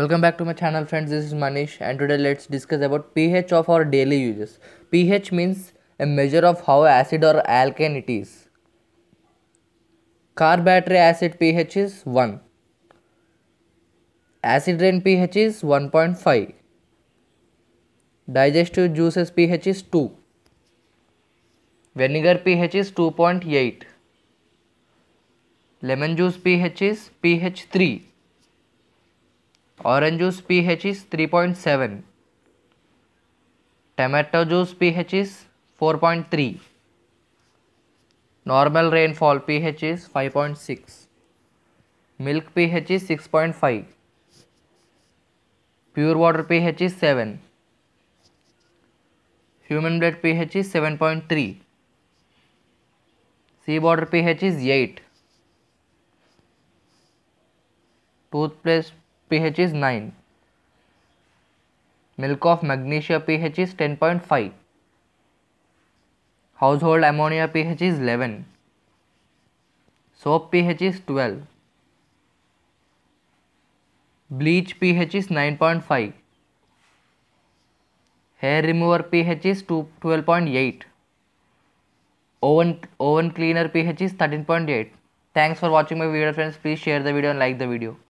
Welcome back to my channel friends this is Manish and today let's discuss about pH of our daily uses. pH means a measure of how acid or alkane it is. battery acid pH is 1. Acid rain pH is 1.5. Digestive juices pH is 2. Vinegar pH is 2.8. Lemon juice pH is pH 3 orange juice P H is three point seven tomato juice P H is four point three normal rainfall P H is five point six milk P H is six point five pure water P H is seven human blood P H is seven point three sea water P H is eight toothpaste pH is 9. Milk of magnesia pH is 10.5. Household ammonia pH is 11. Soap pH is 12. Bleach pH is 9.5. Hair remover pH is 12.8. Oven, oven cleaner pH is 13.8. Thanks for watching my video friends. Please share the video and like the video.